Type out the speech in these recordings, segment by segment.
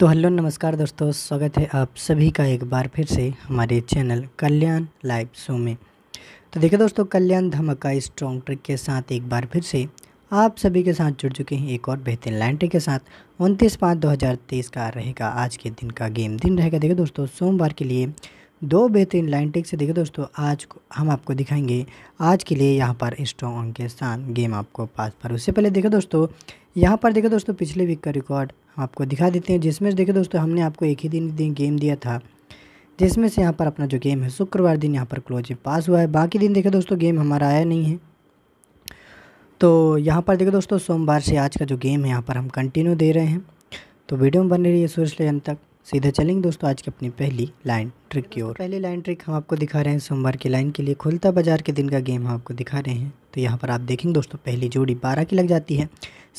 तो हेलो नमस्कार दोस्तों स्वागत है आप सभी का एक बार फिर से हमारे चैनल कल्याण लाइव शो में तो देखिए दोस्तों कल्याण धमाका स्ट्रॉन्ग ट्रिक के साथ एक बार फिर से आप सभी के साथ जुड़ चुके हैं एक और बेहतरीन लाइन ट्रिक के साथ उनतीस पाँच दो हज़ार तेईस का रहेगा आज के दिन का गेम दिन रहेगा देखिए दोस्तों सोमवार के लिए दो बेहतरीन लाइन ट्रिक से देखिए दोस्तों आज हम आपको दिखाएंगे आज के लिए यहाँ पर स्ट्रॉन्ग के साथ गेम आपको पास पर उससे पहले देखो दोस्तों यहाँ पर देखो दोस्तों पिछले वीक का रिकॉर्ड आपको दिखा देते हैं जिसमें से देखिए दोस्तों हमने आपको एक ही दिन, दिन गेम दिया था जिसमें से यहाँ पर अपना जो गेम है शुक्रवार दिन यहाँ पर क्लोज पास हुआ है बाकी दिन देखे दोस्तों गेम हमारा आया नहीं है तो यहाँ पर देखो दोस्तों सोमवार से आज का जो गेम है यहाँ पर हम कंटिन्यू दे रहे हैं तो वीडियो में बने रहिए सूर्य अंत तक सीधे चलेंगे दोस्तों आज की अपनी पहली लाइन ट्रिक की ओर पहली लाइन ट्रिक हम आपको दिखा रहे हैं सोमवार की लाइन के लिए खुलता बाजार के दिन का गेम हम आपको दिखा रहे हैं तो यहाँ पर आप देखेंगे दोस्तों पहली जोड़ी बारह की लग जाती है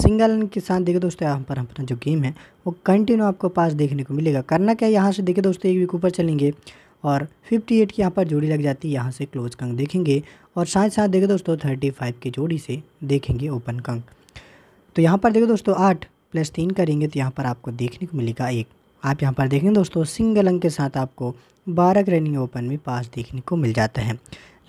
सिंगल के साथ देखे दोस्तों यहाँ पर अपना जो गेम है वो कंटिन्यू आपको पास देखने को मिलेगा करना क्या यहाँ से देखे दोस्तों एक वीक ऊपर चलेंगे और 58 की यहाँ पर जोड़ी लग जाती है यहाँ से क्लोज कंक देखेंगे और साथ साथ देखें दोस्तों 35 की जोड़ी से देखेंगे ओपन कंक तो यहाँ पर देखो दोस्तों आठ प्लस तीन करेंगे तो यहाँ पर आपको देखने को मिलेगा एक आप यहाँ पर देखें दोस्तों सिंगल अंक के साथ आपको बारह रनिंग ओपन में पास देखने को मिल जाता है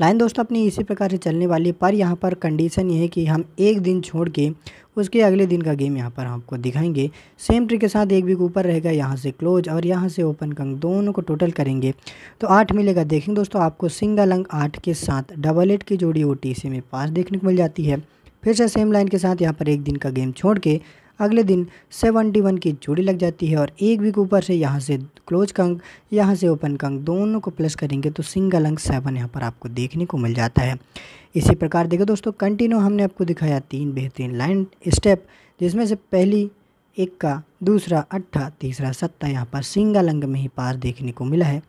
लाइन दोस्तों अपनी इसी प्रकार से चलने वाली है पर यहाँ पर कंडीशन ये है कि हम एक दिन छोड़ के उसके अगले दिन का गेम यहाँ पर आपको दिखाएंगे सेम ट्रिक के साथ एक वीक ऊपर रहेगा यहाँ से क्लोज और यहाँ से ओपन कंग दोनों को टोटल करेंगे तो आठ मिलेगा देखेंगे दोस्तों आपको सिंगल अंक आठ के साथ डबल एट की जोड़ी ओ में पास देखने को मिल जाती है फिर से सेम लाइन के साथ यहाँ पर एक दिन का गेम छोड़ के अगले दिन 71 की जोड़ी लग जाती है और एक भी ऊपर से यहाँ से क्लोज कंग यहाँ से ओपन कंग दोनों को प्लस करेंगे तो सिंगल अंक सेवन यहाँ पर आपको देखने को मिल जाता है इसी प्रकार देखो दोस्तों कंटिन्यू हमने आपको दिखाया तीन बेहतरीन लाइन स्टेप जिसमें से पहली एक का दूसरा अट्ठा तीसरा सत्ता यहाँ पर सिंगल अंग में ही पार देखने को मिला है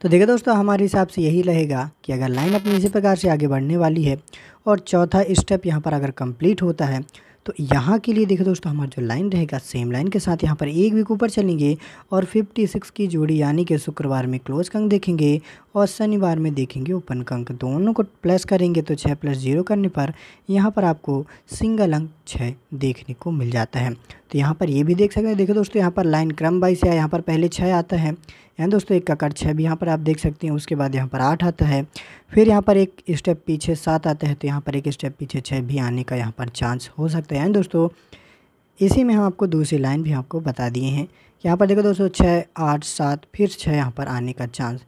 तो देखिए दोस्तों हमारे हिसाब से यही रहेगा कि अगर लाइन अपनी इसी प्रकार से आगे बढ़ने वाली है और चौथा स्टेप यहाँ पर अगर कंप्लीट होता है तो यहाँ के लिए देखो दोस्तों हमारा जो लाइन रहेगा सेम लाइन के साथ यहाँ पर एक वीक ऊपर चलेंगे और फिफ्टी सिक्स की जोड़ी यानी कि शुक्रवार में क्लोज कंग देखेंगे और शनिवार में देखेंगे ओपन का अंक दोनों को प्लस करेंगे तो छः प्लस जीरो करने पर यहाँ पर आपको सिंगल अंक छः देखने को मिल जाता है तो यहाँ पर ये भी देख सकते हैं देखो दोस्तों यहाँ पर लाइन क्रम वाइज है यहाँ पर पहले छः आता है यहाँ दोस्तों एक का कट छः भी यहाँ पर आप देख सकते हैं उसके बाद यहाँ पर आठ आता है फिर यहाँ पर एक स्टेप पीछे सात आता है तो यहाँ पर एक स्टेप पीछे छः भी आने का यहाँ पर चांस हो सकता है दोस्तों इसी में हम आपको दूसरी लाइन भी आपको बता दिए हैं यहाँ पर देखो दोस्तों छः आठ सात फिर छः यहाँ पर आने का चांस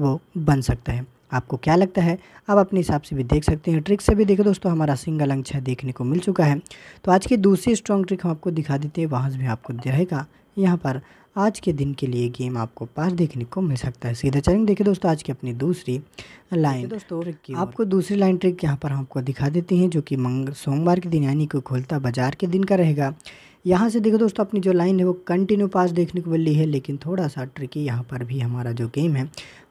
वो बन सकता है आपको क्या लगता है आप अपने हिसाब से भी देख सकते हैं ट्रिक से भी देखो दोस्तों हमारा सिंगल अंक छः देखने को मिल चुका है तो आज की दूसरी स्ट्रॉन्ग ट्रिक हम आपको दिखा देते हैं वहाँ से भी आपको रहेगा यहाँ पर आज के दिन के लिए गेम आपको पास देखने को मिल सकता है सीधा चलेंगे देखिए दोस्तों आज की अपनी दूसरी लाइन दोस्तों आपको दूसरी लाइन ट्रिक यहाँ पर हम आपको दिखा देते हैं जो कि मंग सोमवार के दिन यानी को खोलता बाजार के दिन का रहेगा यहाँ से देखो दोस्तों अपनी जो लाइन है वो कंटिन्यू पास देखने को मिल रही है लेकिन थोड़ा सा ट्रिकी यहाँ पर भी हमारा जो गेम है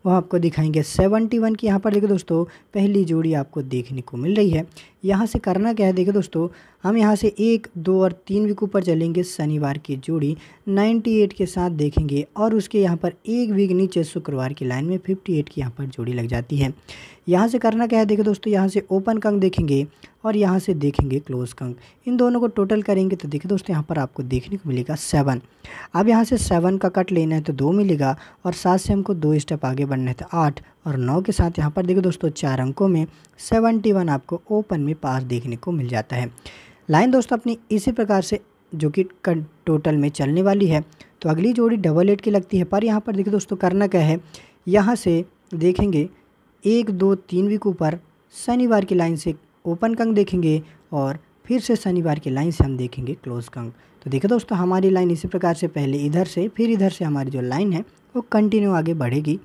वह आपको दिखाएंगे सेवनटी वन की यहाँ पर देखो दोस्तों पहली जोड़ी आपको देखने को मिल रही है यहाँ से करना क्या है देखो दोस्तों हम यहाँ से एक दो और तीन वीक ऊपर चलेंगे शनिवार की जोड़ी 98 के साथ देखेंगे और उसके यहाँ पर एक वीक नीचे शुक्रवार की लाइन में 58 की यहाँ पर जोड़ी लग जाती है यहाँ से करना क्या है देखो दोस्तों यहाँ से ओपन कंग देखेंगे और यहाँ से देखेंगे क्लोज कंग इन दोनों को टोटल करेंगे तो देखिए दोस्तों यहाँ पर आपको देखने को मिलेगा सेवन अब यहाँ से सेवन का कट लेना है तो दो मिलेगा और सात से हमको दो स्टेप आगे बनने थे आठ और नौ के साथ यहाँ पर देखो दोस्तों चार अंकों में सेवेंटी वन आपको ओपन में पास देखने को मिल जाता है लाइन दोस्तों अपनी इसी प्रकार से जो कि टोटल में चलने वाली है तो अगली जोड़ी डबल एट की लगती है पर यहाँ पर देखिए दोस्तों करना क्या है यहाँ से देखेंगे एक दो तीन वीक ऊपर शनिवार की लाइन से ओपन कंग देखेंगे और फिर से शनिवार की लाइन से हम देखेंगे क्लोज कंग तो देखिए दोस्तों हमारी लाइन इसी प्रकार से पहले इधर से फिर इधर से हमारी जो लाइन है वो कंटिन्यू आगे बढ़ेगी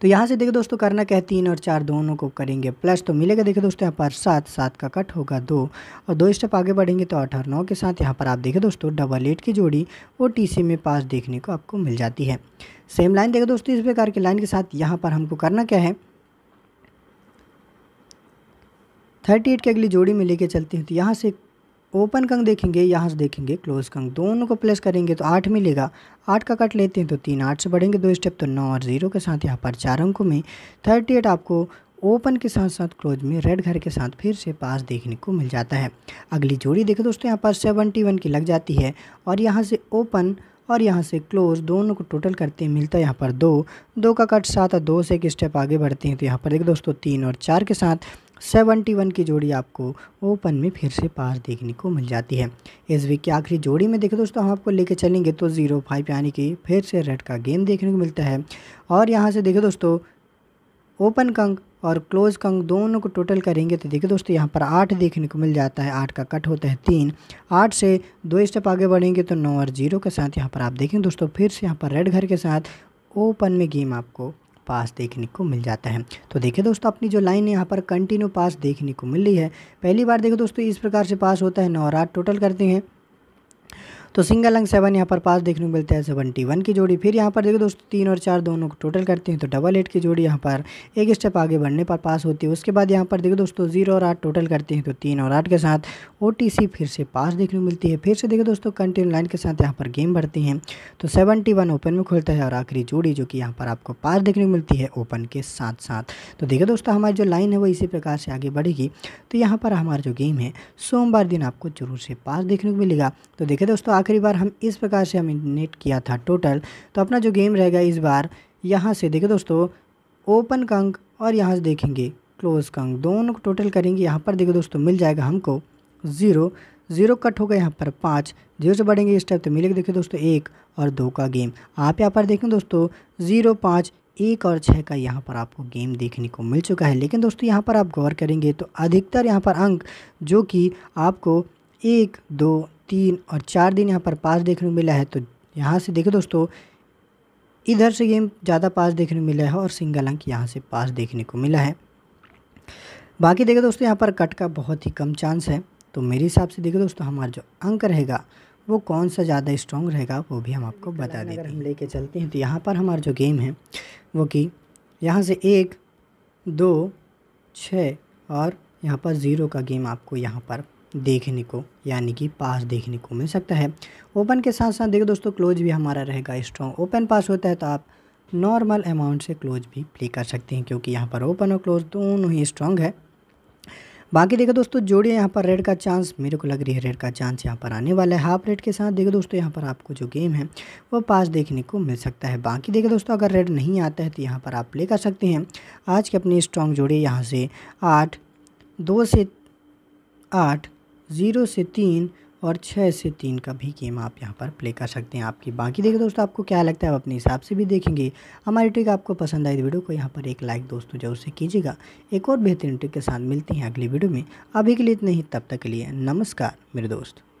तो यहाँ से देखें दोस्तों करना क्या है तीन और चार दोनों को करेंगे प्लस तो मिलेगा देखिए दोस्तों यहाँ पर सात सात का कट होगा दो और दो स्टेप आगे बढ़ेंगे तो आठ और नौ के साथ यहाँ पर आप देखें दोस्तों डबल एट की जोड़ी ओ में पास देखने को आपको मिल जाती है सेम लाइन देखें दोस्तों इस प्रकार की लाइन के साथ यहाँ पर हमको करना क्या है थर्टी एट की अगली जोड़ी में लेके चलते हैं तो यहाँ से ओपन कंग देखेंगे यहाँ से देखेंगे क्लोज कंग दोनों को प्लस करेंगे तो आठ मिलेगा आठ का कट लेते हैं तो तीन आठ से बढ़ेंगे दो स्टेप तो नौ और ज़ीरो के साथ यहाँ पर चार अंकों में थर्टी एट आपको ओपन के साथ साथ क्लोज में रेड घर के साथ फिर से पास देखने को मिल जाता है अगली जोड़ी देखें दोस्तों यहाँ पर सेवेंटी वन की लग जाती है और यहाँ से ओपन और यहाँ से क्लोज दोनों को टोटल करते हैं मिलता है यहाँ पर दो दो का कट सात और दो से एक स्टेप आगे बढ़ते हैं तो यहाँ पर देखें दोस्तों तीन और चार के साथ सेवेंटी वन की जोड़ी आपको ओपन में फिर से पास देखने को मिल जाती है इस वीक की आखिरी जोड़ी में देखें दोस्तों हम आपको लेके चलेंगे तो जीरो फाइव यानी कि फिर से रेड का गेम देखने को मिलता है और यहाँ से देखें दोस्तों ओपन कंग और क्लोज कंग दोनों को टोटल करेंगे तो देखिए दोस्तों यहाँ पर आठ देखने को मिल जाता है आठ का कट होता है तीन आठ से दो स्टेप आगे बढ़ेंगे तो नौ और जीरो के साथ यहाँ पर आप देखेंगे दोस्तों फिर से यहाँ पर रेड घर के साथ ओपन में गेम आपको पास देखने को मिल जाता है तो देखिए दोस्तों अपनी जो लाइन है यहाँ पर कंटिन्यू पास देखने को मिल रही है पहली बार देखो दोस्तों इस प्रकार से पास होता है नौ रात टोटल करते हैं तो सिंगल अंक सेवन यहाँ पर पास देखने को मिलता है सेवेंटी वन की जोड़ी फिर यहाँ पर देखो दोस्तों तीन और चार दोनों को टोटल करते हैं तो डबल एट की जोड़ी यहाँ पर एक स्टेप आगे बढ़ने पर पास होती है उसके बाद यहाँ पर देखो दोस्तों जीरो और आठ टोटल करते हैं तो तीन और आठ के साथ ओ फिर से पास देखने को मिलती है फिर से देखो दोस्तों कंटिन्यू लाइन के साथ यहाँ पर गेम बढ़ती हैं तो सेवेंटी वन ओपन में खुलता है और आखिरी जोड़ी जो कि यहाँ पर आपको पास देखने को मिलती है ओपन के साथ साथ तो देखो दोस्तों हमारी जो लाइन है वो इसी प्रकार से आगे बढ़ेगी तो यहाँ पर हमारा जो गेम है सोमवार दिन आपको जरूर से पास देखने को मिलेगा तो देखे दोस्तों आखिरी बार हम इस प्रकार से हमें किया था टोटल तो अपना जो गेम रहेगा इस बार यहाँ से देखें दोस्तों ओपन कंक और यहाँ से देखेंगे क्लोज कंक दोनों को टोटल करेंगे यहाँ पर देखो दोस्तों मिल जाएगा हमको ज़ीरो ज़ीरो कट होगा यहाँ पर पाँच जीरो से बढ़ेंगे इस टाइप तो मिलेगा देखिए दोस्तों एक और दो का गेम आप यहाँ पर देखें दोस्तों ज़ीरो पाँच एक और छः का यहाँ पर आपको गेम देखने को मिल चुका है लेकिन दोस्तों यहाँ पर आप गौर करेंगे तो अधिकतर यहाँ पर अंक जो कि आपको एक दो तीन और चार दिन यहाँ पर पास देखने को मिला है तो यहाँ से देखो दोस्तों इधर से गेम ज़्यादा पास देखने को मिला है और सिंगल अंक यहाँ से पास देखने को मिला है बाकी देखो दोस्तों यहाँ पर कट का बहुत ही कम चांस है तो मेरे हिसाब से देखो दोस्तों हमारा जो अंक रहेगा वो कौन सा ज़्यादा स्ट्रॉन्ग रहेगा वो भी हम आपको बता दें हम लेके चलते हैं तो यहाँ पर हमारा जो गेम है वो कि यहाँ से एक दो छः और यहाँ पर ज़ीरो का गेम आपको यहाँ पर देखने को यानी कि पास देखने को मिल सकता है ओपन के साथ साथ देखो दोस्तों क्लोज भी हमारा रहेगा स्ट्रॉन्ग ओपन पास होता है तो आप नॉर्मल अमाउंट से क्लोज भी प्ले कर सकते हैं क्योंकि यहाँ पर ओपन और क्लोज दोनों ही स्ट्रॉन्ग है बाकी देखो दोस्तों जोड़िए यहाँ पर रेड का चांस मेरे को लग रही है रेड का चांस यहाँ पर आने वाला है हाफ रेड के साथ देखो दोस्तों यहाँ पर आपको जो गेम है वो पास देखने को मिल सकता है बाकी देखो दोस्तों अगर रेड नहीं आता है तो यहाँ पर आप प्ले कर सकते हैं आज के अपनी स्ट्रॉन्ग जोड़े यहाँ से आठ दो से आठ ज़ीरो से तीन और छः से तीन का भी गेम आप यहाँ पर प्ले कर सकते हैं आपकी बाकी देखिए दोस्तों आपको क्या लगता है आप अपने हिसाब से भी देखेंगे हमारी ट्रिक आपको पसंद आई तो वीडियो को यहाँ पर एक लाइक दोस्तों जरूर से कीजिएगा एक और बेहतरीन ट्रिक के साथ मिलते हैं अगली वीडियो में अभी के लिए इतना ही तब तक के लिए नमस्कार मेरे दोस्त